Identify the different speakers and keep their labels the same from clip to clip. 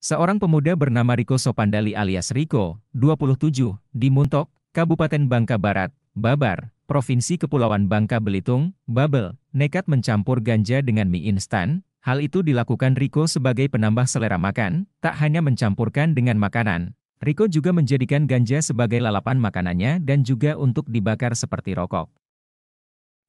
Speaker 1: Seorang pemuda bernama Riko Sopandali alias Riko, 27, di Muntok, Kabupaten Bangka Barat, Babar, Provinsi Kepulauan Bangka Belitung, Babel, nekat mencampur ganja dengan mie instan. Hal itu dilakukan Riko sebagai penambah selera makan, tak hanya mencampurkan dengan makanan. Riko juga menjadikan ganja sebagai lalapan makanannya dan juga untuk dibakar seperti rokok.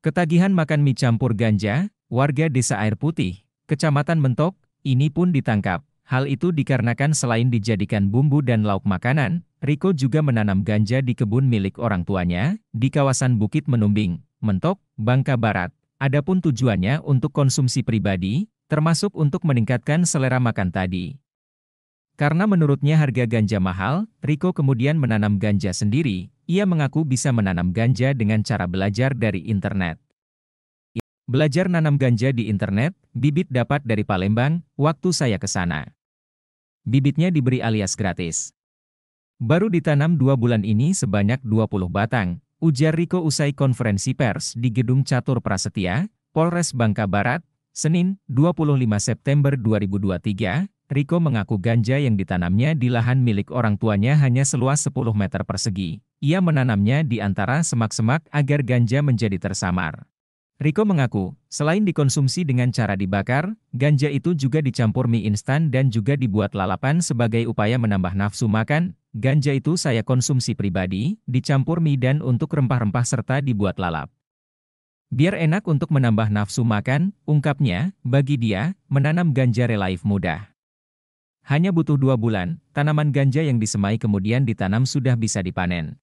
Speaker 1: Ketagihan makan mie campur ganja, warga desa Air Putih, Kecamatan Mentok, ini pun ditangkap. Hal itu dikarenakan selain dijadikan bumbu dan lauk makanan, Riko juga menanam ganja di kebun milik orang tuanya, di kawasan Bukit Menumbing, Mentok, Bangka Barat. Adapun tujuannya untuk konsumsi pribadi, termasuk untuk meningkatkan selera makan tadi. Karena menurutnya harga ganja mahal, Riko kemudian menanam ganja sendiri. Ia mengaku bisa menanam ganja dengan cara belajar dari internet. Belajar nanam ganja di internet, bibit dapat dari Palembang, waktu saya ke sana. Bibitnya diberi alias gratis. Baru ditanam dua bulan ini sebanyak 20 batang, ujar Riko usai konferensi pers di Gedung Catur Prasetya, Polres Bangka Barat, Senin, 25 September 2023, Riko mengaku ganja yang ditanamnya di lahan milik orang tuanya hanya seluas 10 meter persegi. Ia menanamnya di antara semak-semak agar ganja menjadi tersamar. Riko mengaku, selain dikonsumsi dengan cara dibakar, ganja itu juga dicampur mie instan dan juga dibuat lalapan sebagai upaya menambah nafsu makan. Ganja itu saya konsumsi pribadi, dicampur mie dan untuk rempah-rempah serta dibuat lalap. Biar enak untuk menambah nafsu makan, ungkapnya, bagi dia, menanam ganja relaif mudah. Hanya butuh dua bulan, tanaman ganja yang disemai kemudian ditanam sudah bisa dipanen.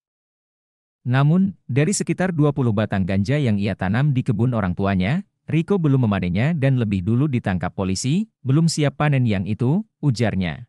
Speaker 1: Namun, dari sekitar 20 batang ganja yang ia tanam di kebun orang tuanya, Riko belum memanennya dan lebih dulu ditangkap polisi, belum siap panen yang itu, ujarnya.